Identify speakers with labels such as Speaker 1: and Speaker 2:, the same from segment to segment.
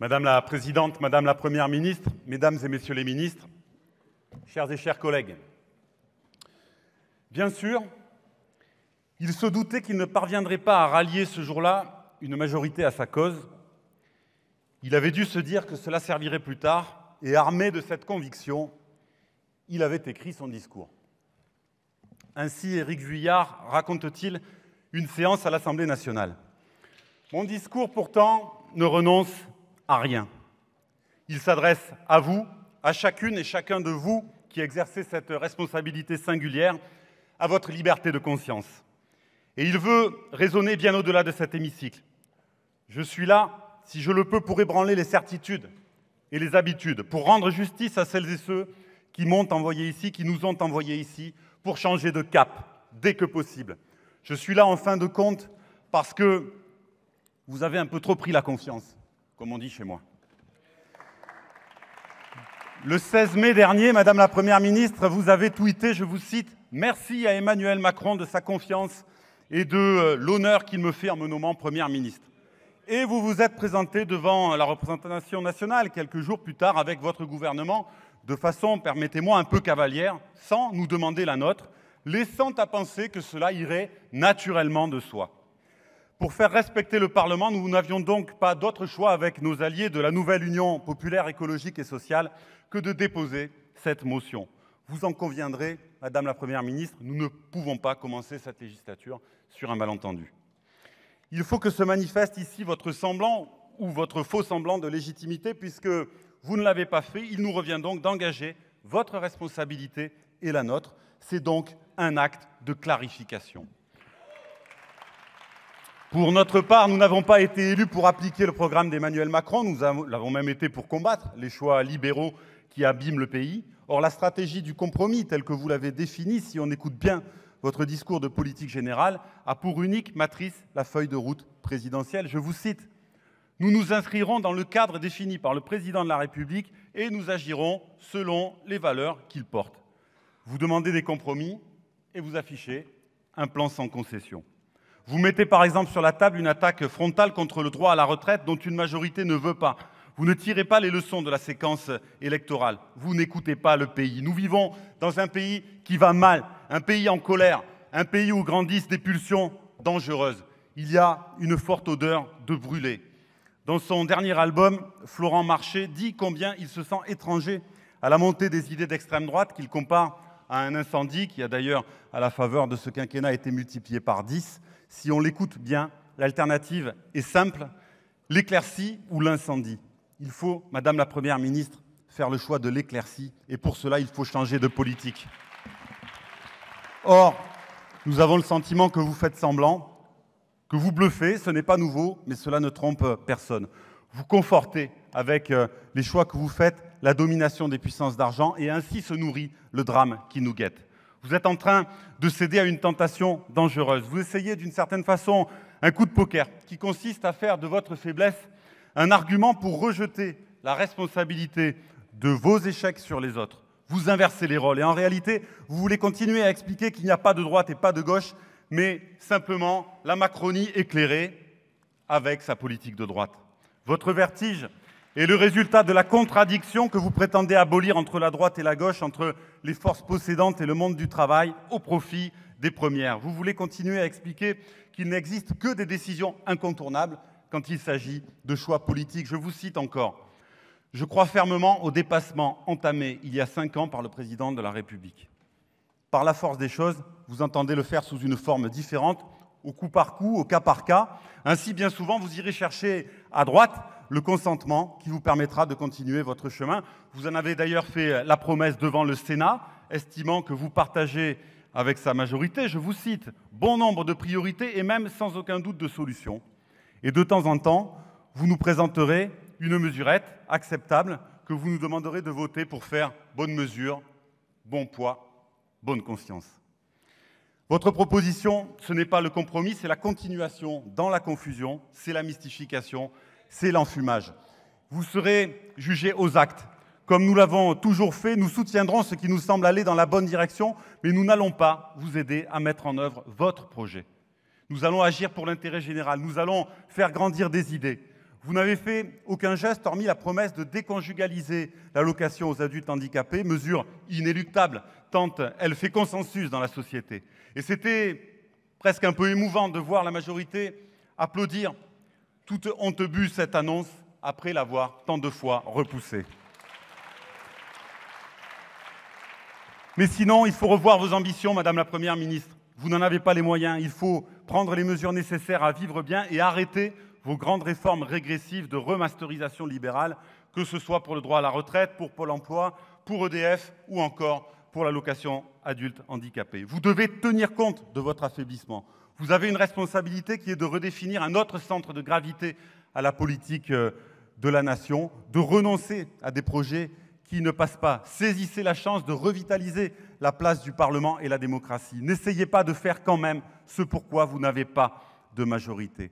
Speaker 1: Madame la Présidente, Madame la Première Ministre, Mesdames et Messieurs les Ministres, chers et chers collègues, bien sûr, il se doutait qu'il ne parviendrait pas à rallier ce jour-là une majorité à sa cause. Il avait dû se dire que cela servirait plus tard, et armé de cette conviction, il avait écrit son discours. Ainsi, Éric Vuillard raconte-t-il une séance à l'Assemblée nationale. Mon discours, pourtant, ne renonce rien. Il s'adresse à vous, à chacune et chacun de vous qui exercez cette responsabilité singulière, à votre liberté de conscience. Et il veut raisonner bien au-delà de cet hémicycle. Je suis là, si je le peux, pour ébranler les certitudes et les habitudes, pour rendre justice à celles et ceux qui m'ont envoyé ici, qui nous ont envoyés ici, pour changer de cap dès que possible. Je suis là en fin de compte parce que vous avez un peu trop pris la confiance comme on dit chez moi. Le 16 mai dernier, Madame la Première ministre, vous avez tweeté, je vous cite, Merci à Emmanuel Macron de sa confiance et de euh, l'honneur qu'il me fait en me nommant Première ministre. Et vous vous êtes présenté devant la représentation nationale quelques jours plus tard avec votre gouvernement de façon, permettez-moi, un peu cavalière, sans nous demander la nôtre, laissant à penser que cela irait naturellement de soi. Pour faire respecter le Parlement, nous n'avions donc pas d'autre choix avec nos alliés de la nouvelle Union populaire écologique et sociale que de déposer cette motion. Vous en conviendrez, Madame la Première ministre, nous ne pouvons pas commencer cette législature sur un malentendu. Il faut que se manifeste ici votre semblant ou votre faux semblant de légitimité, puisque vous ne l'avez pas fait. Il nous revient donc d'engager votre responsabilité et la nôtre. C'est donc un acte de clarification. Pour notre part, nous n'avons pas été élus pour appliquer le programme d'Emmanuel Macron, nous l'avons même été pour combattre les choix libéraux qui abîment le pays. Or, la stratégie du compromis, telle que vous l'avez définie, si on écoute bien votre discours de politique générale, a pour unique matrice la feuille de route présidentielle. Je vous cite Nous nous inscrirons dans le cadre défini par le président de la République et nous agirons selon les valeurs qu'il porte. Vous demandez des compromis et vous affichez un plan sans concession. Vous mettez par exemple sur la table une attaque frontale contre le droit à la retraite dont une majorité ne veut pas. Vous ne tirez pas les leçons de la séquence électorale. Vous n'écoutez pas le pays. Nous vivons dans un pays qui va mal, un pays en colère, un pays où grandissent des pulsions dangereuses. Il y a une forte odeur de brûler. Dans son dernier album, Florent Marché dit combien il se sent étranger à la montée des idées d'extrême droite qu'il compare à un incendie qui a d'ailleurs, à la faveur de ce quinquennat, été multiplié par dix si on l'écoute bien, l'alternative est simple, l'éclaircie ou l'incendie. Il faut, Madame la Première ministre, faire le choix de l'éclaircie, et pour cela, il faut changer de politique. Or, nous avons le sentiment que vous faites semblant, que vous bluffez, ce n'est pas nouveau, mais cela ne trompe personne. Vous confortez avec euh, les choix que vous faites la domination des puissances d'argent, et ainsi se nourrit le drame qui nous guette. Vous êtes en train de céder à une tentation dangereuse. Vous essayez d'une certaine façon un coup de poker qui consiste à faire de votre faiblesse un argument pour rejeter la responsabilité de vos échecs sur les autres. Vous inversez les rôles et en réalité, vous voulez continuer à expliquer qu'il n'y a pas de droite et pas de gauche, mais simplement la Macronie éclairée avec sa politique de droite. Votre vertige et le résultat de la contradiction que vous prétendez abolir entre la droite et la gauche, entre les forces possédantes et le monde du travail, au profit des premières. Vous voulez continuer à expliquer qu'il n'existe que des décisions incontournables quand il s'agit de choix politiques. Je vous cite encore. Je crois fermement au dépassement entamé il y a cinq ans par le président de la République. Par la force des choses, vous entendez le faire sous une forme différente, au coup par coup, au cas par cas. Ainsi, bien souvent, vous irez chercher à droite le consentement qui vous permettra de continuer votre chemin. Vous en avez d'ailleurs fait la promesse devant le Sénat, estimant que vous partagez avec sa majorité, je vous cite, bon nombre de priorités et même sans aucun doute de solutions. Et de temps en temps, vous nous présenterez une mesurette acceptable que vous nous demanderez de voter pour faire bonne mesure, bon poids, bonne conscience. Votre proposition, ce n'est pas le compromis, c'est la continuation dans la confusion, c'est la mystification, c'est l'enfumage. Vous serez jugés aux actes. Comme nous l'avons toujours fait, nous soutiendrons ce qui nous semble aller dans la bonne direction, mais nous n'allons pas vous aider à mettre en œuvre votre projet. Nous allons agir pour l'intérêt général, nous allons faire grandir des idées. Vous n'avez fait aucun geste hormis la promesse de déconjugaliser l'allocation aux adultes handicapés, mesure inéluctable tant elle fait consensus dans la société. Et c'était presque un peu émouvant de voir la majorité applaudir toute honte bu cette annonce après l'avoir tant de fois repoussée. Mais sinon, il faut revoir vos ambitions, Madame la Première ministre. Vous n'en avez pas les moyens. Il faut prendre les mesures nécessaires à vivre bien et arrêter vos grandes réformes régressives de remasterisation libérale, que ce soit pour le droit à la retraite, pour Pôle emploi, pour EDF ou encore pour la location adulte handicapé. Vous devez tenir compte de votre affaiblissement. Vous avez une responsabilité qui est de redéfinir un autre centre de gravité à la politique euh, de la nation, de renoncer à des projets qui ne passent pas. Saisissez la chance de revitaliser la place du Parlement et la démocratie. N'essayez pas de faire quand même ce pourquoi vous n'avez pas de majorité.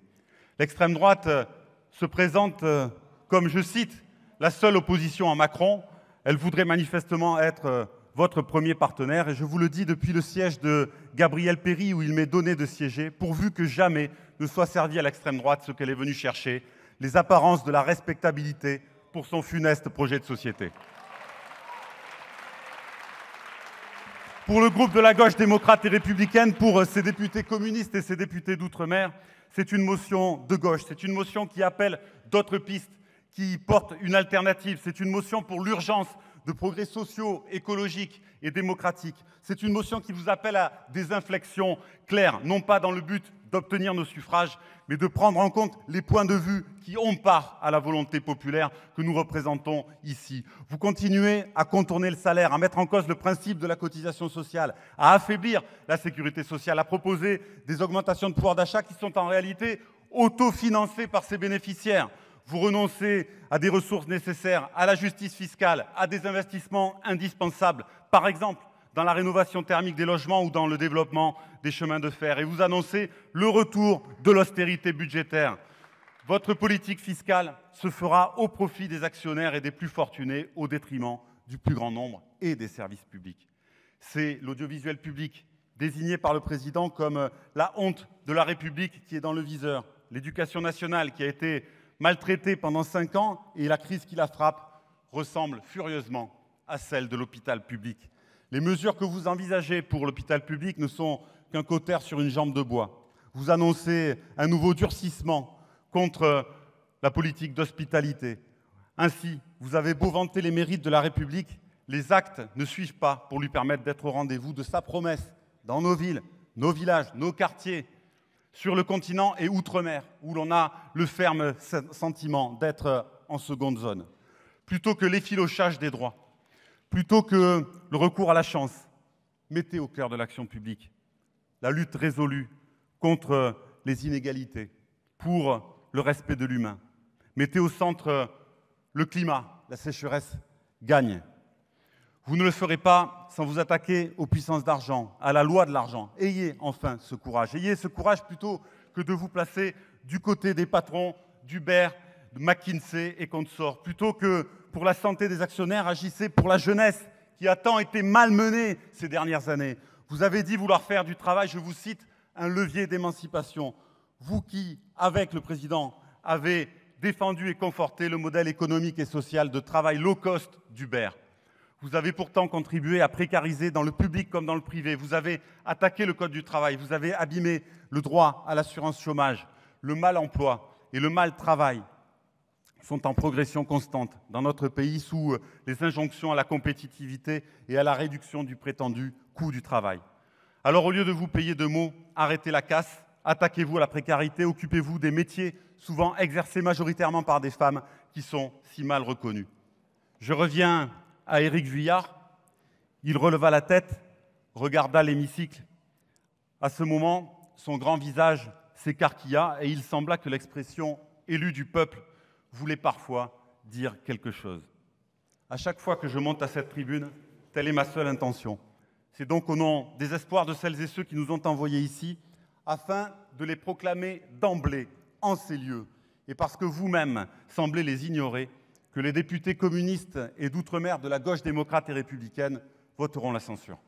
Speaker 1: L'extrême droite euh, se présente euh, comme, je cite, la seule opposition à Macron. Elle voudrait manifestement être votre premier partenaire. Et je vous le dis depuis le siège de Gabriel Perry où il m'est donné de siéger, pourvu que jamais ne soit servi à l'extrême droite ce qu'elle est venue chercher, les apparences de la respectabilité pour son funeste projet de société. Pour le groupe de la gauche démocrate et républicaine, pour euh, ses députés communistes et ses députés d'outre-mer, c'est une motion de gauche, c'est une motion qui appelle d'autres pistes, qui porte une alternative, c'est une motion pour l'urgence de progrès sociaux, écologiques et démocratiques. C'est une motion qui vous appelle à des inflexions claires, non pas dans le but d'obtenir nos suffrages, mais de prendre en compte les points de vue qui ont part à la volonté populaire que nous représentons ici. Vous continuez à contourner le salaire, à mettre en cause le principe de la cotisation sociale, à affaiblir la sécurité sociale, à proposer des augmentations de pouvoir d'achat qui sont en réalité autofinancées par ses bénéficiaires. Vous renoncez à des ressources nécessaires, à la justice fiscale, à des investissements indispensables, par exemple dans la rénovation thermique des logements ou dans le développement des chemins de fer. Et vous annoncez le retour de l'austérité budgétaire. Votre politique fiscale se fera au profit des actionnaires et des plus fortunés, au détriment du plus grand nombre et des services publics. C'est l'audiovisuel public, désigné par le président comme euh, la honte de la République, qui est dans le viseur. L'éducation nationale, qui a été maltraité pendant cinq ans et la crise qui la frappe ressemble furieusement à celle de l'hôpital public. Les mesures que vous envisagez pour l'hôpital public ne sont qu'un cautère sur une jambe de bois. Vous annoncez un nouveau durcissement contre la politique d'hospitalité. Ainsi, vous avez beau vanter les mérites de la République, les actes ne suivent pas pour lui permettre d'être au rendez-vous de sa promesse dans nos villes, nos villages, nos quartiers, sur le continent et outre-mer, où l'on a le ferme sentiment d'être en seconde zone, plutôt que l'effilochage des droits, plutôt que le recours à la chance. Mettez au cœur de l'action publique la lutte résolue contre les inégalités, pour le respect de l'humain. Mettez au centre le climat, la sécheresse gagne. Vous ne le ferez pas sans vous attaquer aux puissances d'argent, à la loi de l'argent. Ayez enfin ce courage. Ayez ce courage plutôt que de vous placer du côté des patrons d'Uber, de McKinsey et consorts. Plutôt que pour la santé des actionnaires, agissez pour la jeunesse qui a tant été malmenée ces dernières années. Vous avez dit vouloir faire du travail, je vous cite, un levier d'émancipation. Vous qui, avec le président, avez défendu et conforté le modèle économique et social de travail low cost d'Uber. Vous avez pourtant contribué à précariser dans le public comme dans le privé. Vous avez attaqué le Code du travail. Vous avez abîmé le droit à l'assurance chômage. Le mal emploi et le mal travail sont en progression constante dans notre pays sous euh, les injonctions à la compétitivité et à la réduction du prétendu coût du travail. Alors au lieu de vous payer de mots, arrêtez la casse, attaquez-vous à la précarité, occupez-vous des métiers souvent exercés majoritairement par des femmes qui sont si mal reconnues. Je reviens à Éric Vuillard. Il releva la tête, regarda l'hémicycle. À ce moment, son grand visage s'écarquilla et il sembla que l'expression élu du peuple voulait parfois dire quelque chose. À chaque fois que je monte à cette tribune, telle est ma seule intention. C'est donc au nom des espoirs de celles et ceux qui nous ont envoyés ici, afin de les proclamer d'emblée en ces lieux, et parce que vous-même semblez les ignorer, que les députés communistes et d'outre-mer de la gauche démocrate et républicaine voteront la censure.